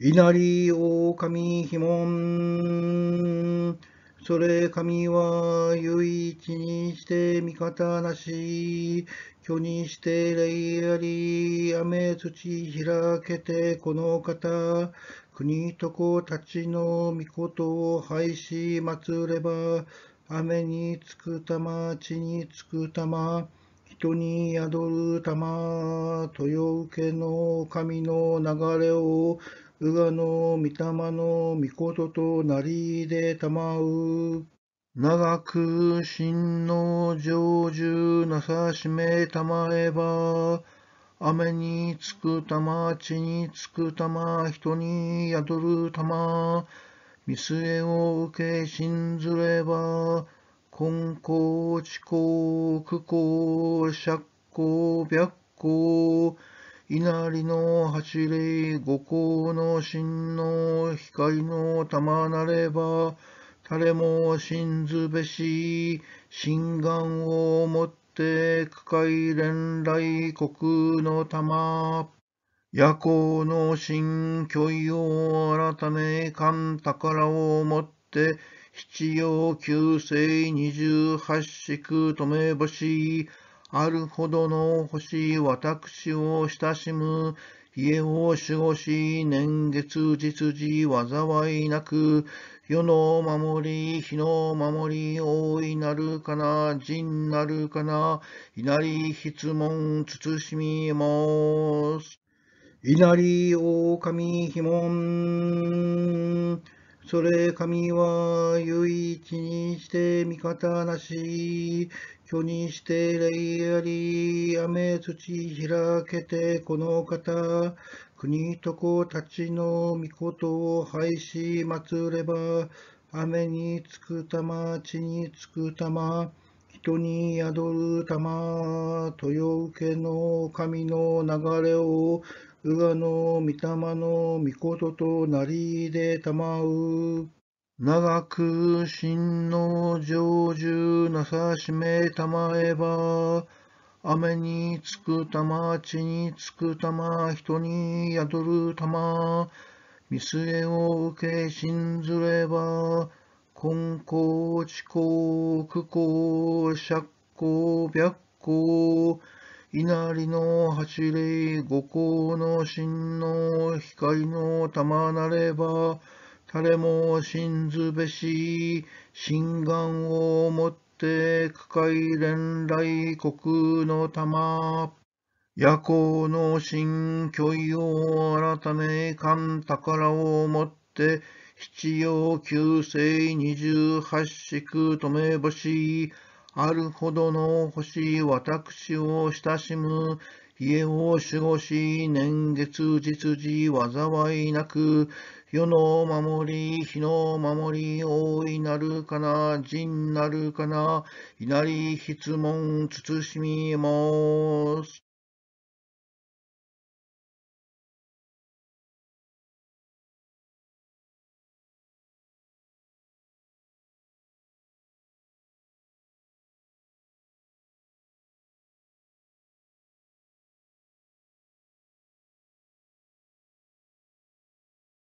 稲荷狼ひもん。それ神は唯一にして味方なし。虚にして礼あり。雨土開けてこの方。国と子たちの御事を廃し祀れば。雨につく玉、地につく玉、人に宿る玉、豊受けの神の流れを宇賀の御霊の御事となりでたまう。長く真の成就なさしめたまえば、雨につくたま、地につくたま、人に宿るたま、見据えを受け信ずれば、根高、地高、苦高、釈高、白高、稲荷の走り、五光の神の光の玉なれば、誰も信ずべし、心眼をもって、苦海連来国の玉。夜行の神、虚意を改め、勘宝をもって、七曜九世二十八宿止め星、あるほどの星私を親しむ家を守護し、年月実時災いなく、世の守り、日の守り、大いなるかな、人なるかな、稲荷質問、慎みます。稲荷狼ひもん。それ神は唯一にして味方なし、巨にして礼あり、雨土開けてこの方、国と子たちの御事を廃し祀れば、雨につくたま、地につくたま、人に宿るたま、豊受けの神の流れを我の御霊の御事となりでたまう。長く真の成就なさしめたまえば、雨につくたま、地につくたま、人に宿るたま、見据えを受け信ずれば、根高、地高、苦高、釈高、白高、稲荷の走り、五行の神の光の玉なれば、誰も信ずべし、心眼をもって、苦海連来国の玉。夜行の神、虚意を改め、勘宝をもって、七曜九世二十八宿止め星、あるほどの星、私を親しむ。家を守護し、年月実時、災いなく、世の守り、日の守り、大いなるかな、人なるかな、稲荷質問、慎みます。